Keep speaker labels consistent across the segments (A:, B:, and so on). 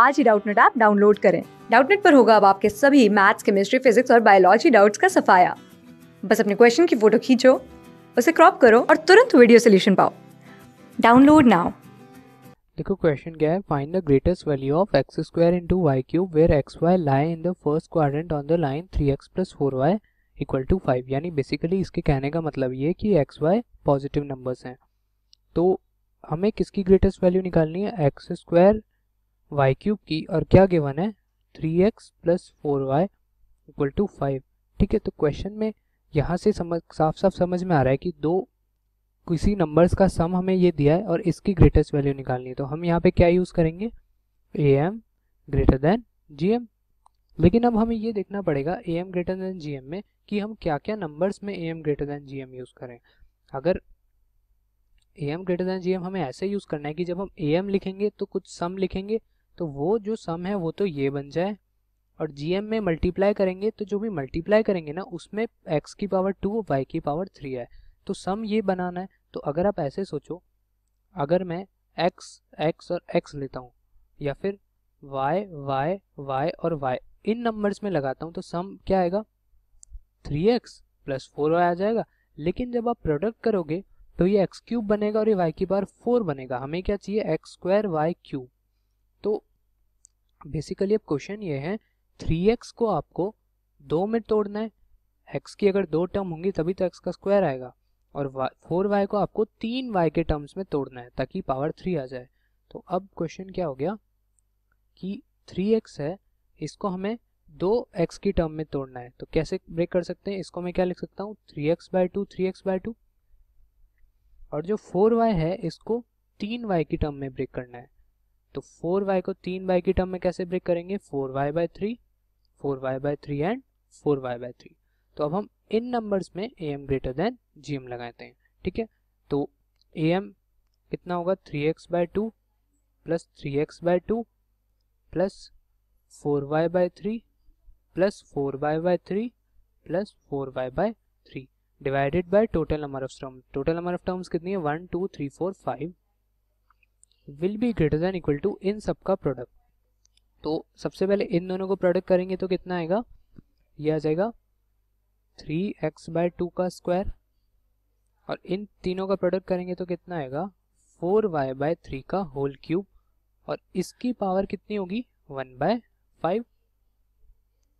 A: आज ही Doubtnut app download करें डाउटनेट पर होगा अब आपके सभी मैथ्स केमिस्ट्री फिजिक्स और बायोलॉजी डाउट्स का सफाया बस अपने क्वेश्चन की फोटो खींचो उसे क्रॉप करो और तुरंत वीडियो सोल्यूशन पाओ डाउनलोड नाउ देखो क्वेश्चन क्या है find the greatest value of x square into y cube where x y lie in the first quadrant on the line three x plus four y equal to five यानी basically इसके कहने का मतलब ये कि x Y positive numbers हैं तो हमें किसकी ग्रेटेस्ट वैल्यू निकालनी है एक्स स्क्वायर वाई क्यूब की और क्या गिवन है three x plus four y equal to five ठीक है तो क्वेश्चन में यहाँ से समझ साफ साफ समझ में आ रहा है कि दो किसी नंबर्स का सम हमें ये दिया है और इसकी ग्रेटेस्ट वैल्यू निकालनी है तो हम यहाँ पे क्या यूज़ करेंगे A M greater than G M लेकिन अब हमें ये देखना पड़ेगा A M greater than G M में कि हम क्या क्या नंबर्स में A M greater than G M use करें अगर A M greater than G M हमें ऐसे यूज़ करना है कि जब हम ए एम लिखेंगे तो कुछ सम लिखेंगे तो वो जो सम है वो तो ये बन जाए और जी में मल्टीप्लाई करेंगे तो जो भी मल्टीप्लाई करेंगे ना उसमें एक्स की पावर टू वाई की पावर थ्री है तो सम ये बनाना है तो अगर आप ऐसे सोचो अगर मैं एक्स एक्स और एक्स लेता हूँ या फिर वाई वाई वाई और वाई इन नंबर्स में लगाता हूँ तो सम क्या आएगा थ्री एक्स प्लस फोर आ जाएगा लेकिन जब आप प्रोडक्ट करोगे तो ये एक्स क्यूब बनेगा और ये वाई की पावर फोर बनेगा हमें क्या चाहिए x square y cube basically अब क्वेश्चन ये है थ्री एक्स को आपको दो में तोड़ना है एक्स की अगर दो टर्म होंगी तभी तो एक्स का स्क्वायर आएगा और फोर वाई को आपको तीन वाई के टर्म्स में तोड़ना है ताकि पावर थ्री आ जाए तो अब क्वेश्चन क्या हो गया कि थ्री एक्स है इसको हमें दो एक्स की टर्म में तोड़ना है तो कैसे ब्रेक कर सकते हैं इसको मैं क्या लिख सकता हूँ three x by two three x by two और जो फोर वाई है इसको तीन वाई की टर्म में ब्रेक करना है तो फोर वाई को तीन वाई की टर्म में कैसे ब्रेक करेंगे four y by three four y by three and four y by three तो अब हम इन नंबर्स में A M greater than G M लगाते हैं ठीक है तो ए एम कितना होगा three x by two plus three x by two plus four y by three plus four y by three plus four y by three divided by total number of term total number of terms कितनी है one two three four five will be greater than equal to इन सब का product तो सबसे पहले इन दोनों को प्रोडक्ट करेंगे तो कितना आएगा ये आ जाएगा थ्री एक्स बाय टू का स्क्वायर और इन तीनों का प्रोडक्ट करेंगे तो कितना आएगा फोर वाई बाय थ्री का होल क्यूब और इसकी पावर कितनी होगी वन बाय फाइव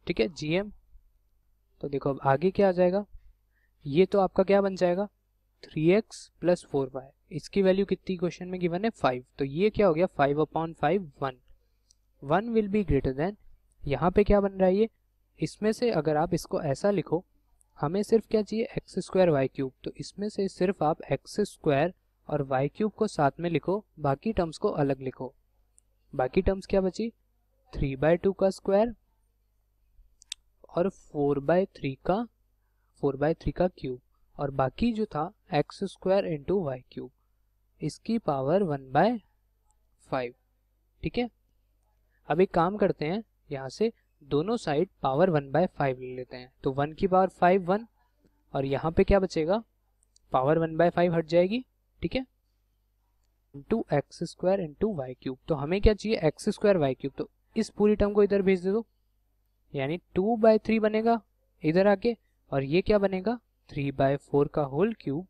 A: ठीक है जीएम तो देखो अब आगे क्या आ जाएगा ये तो आपका क्या बन जाएगा three x plus four y इसकी वैल्यू कितनी क्वेश्चन में गिवन है फाइव तो ये क्या हो गया five upon five one one will be greater than यहाँ पे क्या बन रहा है ये इसमें से अगर आप इसको ऐसा लिखो हमें सिर्फ क्या चाहिए एक्स स्क्वायर वाई क्यूब तो इसमें से सिर्फ आप एक्स स्क्वायर और वाई क्यूब को साथ में लिखो बाकी टर्म्स को अलग लिखो बाकी टर्म्स क्या बची थ्री बाय टू का स्क्वायर और फोर बाय थ्री का फोर बाय थ्री का क्यूब और बाकी जो था x square into y cube इसकी पावर वन बाय फाइव ठीक है अब एक काम करते हैं यहाँ से दोनों side power one by five ले लेते हैं तो वन की पावर फाइव वन और यहाँ पे क्या बचेगा पावर वन बाय फाइव हट जाएगी ठीक है into x square into y cube तो हमें क्या चाहिए एक्स स्क्वायर वाई क्यूब तो इस पूरी टर्म को इधर भेज दे दो यानी टू बाय थ्री बनेगा इधर आके और ये क्या बनेगा थ्री बाय फोर का whole cube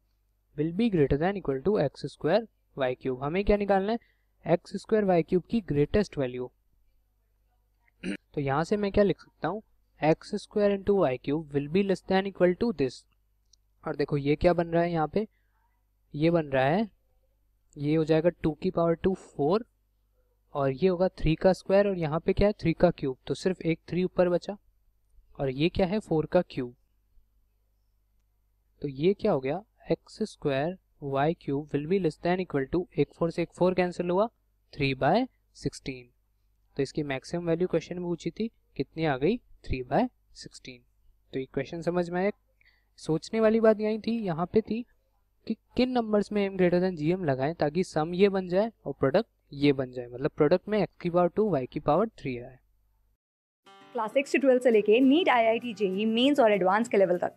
A: will be greater than equal to x square y cube हमें क्या निकालना है एक्स स्क्वायर वाई क्यूब की ग्रेटेस्ट वैल्यू तो यहाँ से मैं क्या लिख सकता हूँ x square into y cube will be less than equal to this और देखो ये क्या बन रहा है यहाँ पे ये बन रहा है ये हो जाएगा टू की पावर टू फोर और ये होगा थ्री का स्क्वायर और यहाँ पे क्या है थ्री का क्यूब तो सिर्फ एक थ्री ऊपर बचा और ये क्या है फोर का क्यूब तो ये क्या हो गया x square y cube will be less than equal to एक फोर से एक फोर कैंसिल हुआ थ्री बाय सिक्सटीन तो इसकी मैक्सिमम वैल्यू क्वेश्चन में पूछी थी कितनी आ गई थ्री बाय सिक्सटीन तो ये क्वेश्चन समझ में आया सोचने वाली बात यही थी यहाँ पे थी कि किन नंबर्स में M greater than G M लगाएं ताकि सम ये बन जाए और प्रोडक्ट ये बन जाए मतलब प्रोडक्ट में एक्स की पावर टू वाई की पावर थ्री आए क्लास सिक्स से ट्वेल्थ से लेके NEET I I T JEE mains और एडवांस के लेवल तक